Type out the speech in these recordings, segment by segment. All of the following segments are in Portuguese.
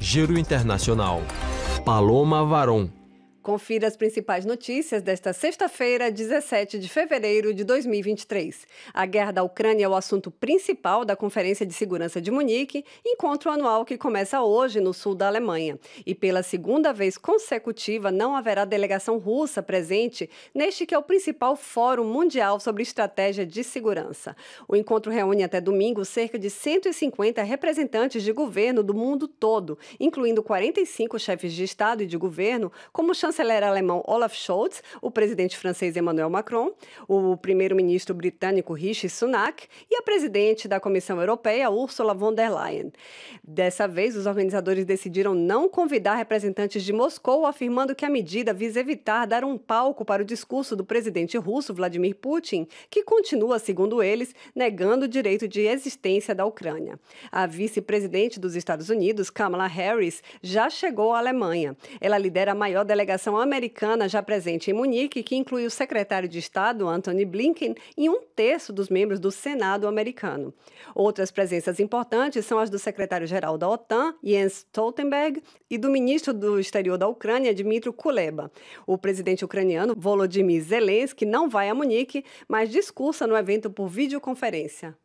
Giro Internacional. Paloma Varon. Confira as principais notícias desta sexta-feira, 17 de fevereiro de 2023. A guerra da Ucrânia é o assunto principal da Conferência de Segurança de Munique, encontro anual que começa hoje no sul da Alemanha. E pela segunda vez consecutiva, não haverá delegação russa presente neste que é o principal fórum mundial sobre estratégia de segurança. O encontro reúne até domingo cerca de 150 representantes de governo do mundo todo, incluindo 45 chefes de Estado e de governo, como chanceler chanceler alemão Olaf Scholz, o presidente francês Emmanuel Macron, o primeiro-ministro britânico Rishi Sunak e a presidente da Comissão Europeia Ursula von der Leyen. Dessa vez, os organizadores decidiram não convidar representantes de Moscou, afirmando que a medida visa evitar dar um palco para o discurso do presidente russo Vladimir Putin, que continua, segundo eles, negando o direito de existência da Ucrânia. A vice-presidente dos Estados Unidos, Kamala Harris, já chegou à Alemanha. Ela lidera a maior delegação delegação americana já presente em Munique, que inclui o secretário de Estado, Anthony Blinken, e um terço dos membros do Senado americano. Outras presenças importantes são as do secretário-geral da OTAN, Jens Stoltenberg, e do ministro do Exterior da Ucrânia, Dmitry Kuleba. O presidente ucraniano, Volodymyr Zelensky, não vai a Munique, mas discursa no evento por videoconferência.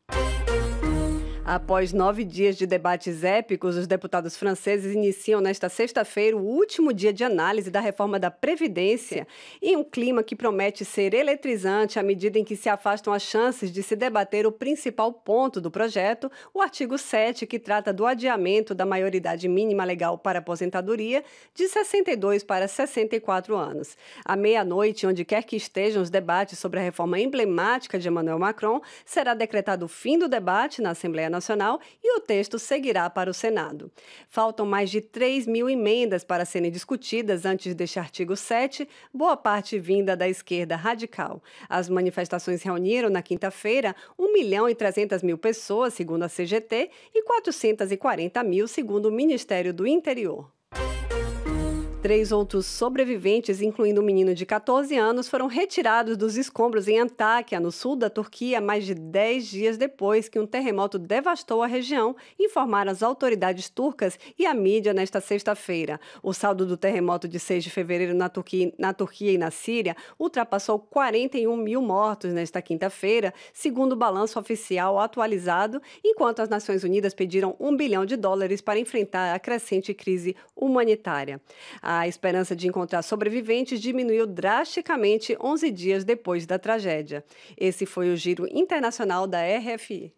Após nove dias de debates épicos, os deputados franceses iniciam nesta sexta-feira o último dia de análise da reforma da Previdência em um clima que promete ser eletrizante à medida em que se afastam as chances de se debater o principal ponto do projeto, o artigo 7, que trata do adiamento da maioridade mínima legal para aposentadoria de 62 para 64 anos. À meia-noite, onde quer que estejam os debates sobre a reforma emblemática de Emmanuel Macron, será decretado o fim do debate na Assembleia Nacional e o texto seguirá para o Senado. Faltam mais de 3 mil emendas para serem discutidas antes deste artigo 7, boa parte vinda da esquerda radical. As manifestações reuniram na quinta-feira 1 milhão e 300 mil pessoas, segundo a CGT, e 440 mil, segundo o Ministério do Interior. Três outros sobreviventes, incluindo um menino de 14 anos, foram retirados dos escombros em Antáquia, no sul da Turquia, mais de 10 dias depois que um terremoto devastou a região, informaram as autoridades turcas e a mídia nesta sexta-feira. O saldo do terremoto de 6 de fevereiro na Turquia, na Turquia e na Síria ultrapassou 41 mil mortos nesta quinta-feira, segundo o balanço oficial atualizado, enquanto as Nações Unidas pediram um bilhão de dólares para enfrentar a crescente crise humanitária. A a esperança de encontrar sobreviventes diminuiu drasticamente 11 dias depois da tragédia. Esse foi o giro internacional da RFI.